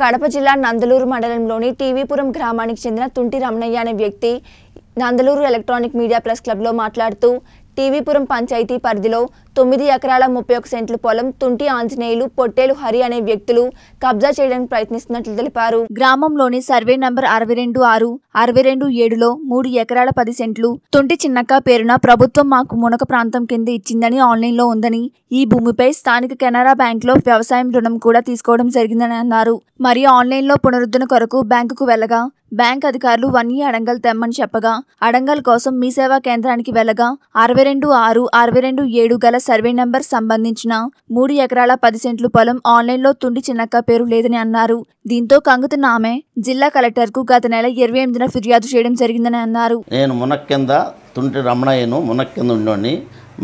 కడప జిల్లా నందలూరు మండలంలోని టీవీపురం గ్రామానికి చెందిన తుంటి రమణయ్య అనే వ్యక్తి నందలూరు ఎలక్ట్రానిక్ మీడియా ప్లస్ క్లబ్లో మాట్లాడుతూ టీవీపురం పంచాయతీ పరిధిలో తొమ్మిది ఎకరాల ముప్పై ఒక సెంట్లు పొలం తుంటి ఆంజనేయులు పొట్టేలు హరి అనే వ్యక్తులు కబ్జా చేయడానికి ప్రయత్నిస్తున్నట్లు తెలిపారు గ్రామంలోని సర్వే నంబర్ అరవై రెండు ఆరు అరవై రెండు ఏడులో మూడు ఎకరాల పది సెంట్లు తొంటి చిన్నక్క పేరున ప్రభుత్వం మాకు మునక ప్రాంతం కింద ఇచ్చిందని ఆన్లైన్లో ఉందని ఈ భూమిపై స్థానిక కెనరా బ్యాంక్లో వ్యవసాయం రుణం కూడా తీసుకోవడం జరిగిందని అన్నారు మరియు ఆన్లైన్లో పునరుద్ధరణ కొరకు బ్యాంకుకు వెళ్ళగా బ్యాంక్ అధికారులు వన్ ఈ అడంగల్ తెమ్మని చెప్పగా అడంగల్ కోసం మీ సేవా కేంద్రానికి వెళ్ళగా అరవై రెండు ఆరు అరవై రెండు ఏడు గల సర్వే నంబర్ సంబంధించిన మూడు ఎకరాల పది సెంట్లు పొలం ఆన్లైన్లో తుండి చిన్నక్క పేరు లేదని అన్నారు దీంతో కంగుతున్న ఆమె జిల్లా కలెక్టర్కు గత నెల ఇరవై ఎనిమిదిన పోలీసులపైన ఫిర్యాదు చేయడం జరిగిందని అన్నారు నేను మునక్కింద తుంటి రమణయ్యను మునక్కింద ఉండి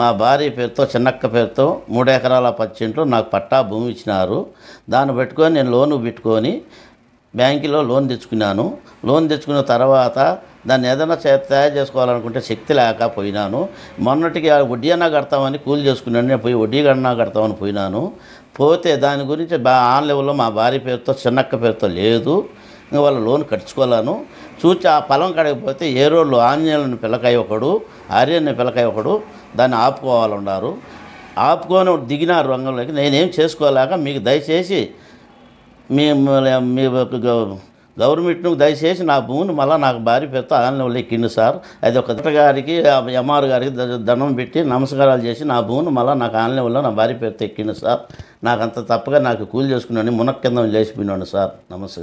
మా భార్య పేరుతో చిన్నక్క పేరుతో మూడు ఎకరాల పచ్చింట్లో నాకు పట్టా భూమి ఇచ్చినారు దాన్ని పెట్టుకొని నేను లోను పెట్టుకొని బ్యాంకులో లోన్ తెచ్చుకున్నాను లోన్ తెచ్చుకున్న తర్వాత దాన్ని ఏదైనా తయారు చేసుకోవాలనుకుంటే శక్తి లేకపోయినాను మొన్నటికి వడ్డీ అన్నా కడతామని కూలి చేసుకున్నాను నేను పోయి వడ్డీ కన్నా కడతామని పోయినాను పోతే దాని గురించి ఆన్ లెవెల్లో మా భార్య పేరుతో చిన్నక్క పేరుతో లేదు ఇంకా వాళ్ళ లోన్ కట్టించుకోవాలను చూచి ఆ పొలం కడగపోతే ఏ రోజు ఆంజనేయులను పిల్లకాయ ఒకడు ఆర్యన్ని పిల్లకాయ ఒకడు దాన్ని ఆపుకోవాలన్నారు ఆపుకొని దిగినారు రంగంలోకి నేనేం చేసుకోలేక మీకు దయచేసి మీ మీ గవర్నమెంట్ను దయచేసి నా భూమిని మళ్ళీ నాకు భారీ పెద్ద వాళ్ళు ఎక్కిండు సార్ అది ఒక గారికి ఎంఆర్ గారికి దండం పెట్టి నమస్కారాలు చేసి నా భూమిని మళ్ళీ నాకు ఆన్లైన్లో నా భార్య పెద్ద ఎక్కిండు సార్ నాకు అంత తప్పగా నాకు కూలి చేసుకున్నాను మునక్కిందం చేసిపోయినాను సార్ నమస్కారం